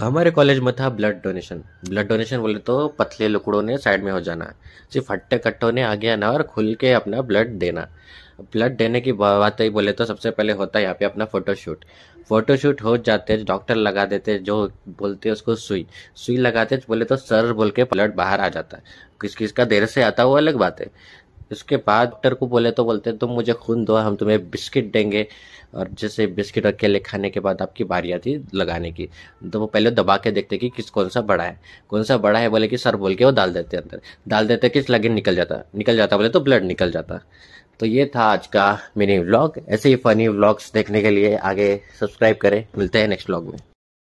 तो हमारे कॉलेज में था ब्लड डोनेशन ब्लड डोनेशन बोले तो पतले लुकड़ों ने साइड में हो जाना सिर्फ हट्टे कट्टों ने आगे आना और खुल के अपना ब्लड देना ब्लड देने की बात ही बोले तो सबसे पहले होता है यहाँ पे अपना फोटोशूट फोटोशूट हो जाते डॉक्टर लगा देते जो बोलते उसको सुई सुई लगाते बोले तो सर बोल के ब्लड बाहर आ जाता है किस किस का देर से आता वो अलग बात है उसके बाद डॉक्टर को बोले तो बोलते तुम मुझे खून दो हम तुम्हें बिस्किट देंगे और जैसे बिस्किट और केले खाने के बाद आपकी बारी आती लगाने की तो वो पहले दबा के देखते कि किस कौन सा बड़ा है कौन सा बड़ा है बोले कि सर बोल के वो डाल देते अंदर डाल देते किस लगे निकल जाता निकल जाता बोले तो ब्लड निकल जाता तो ये था आज का मिनी व्लॉग ऐसे ही फनी व्लॉग्स देखने के लिए आगे सब्सक्राइब करें मिलते हैं नेक्स्ट व्लॉग में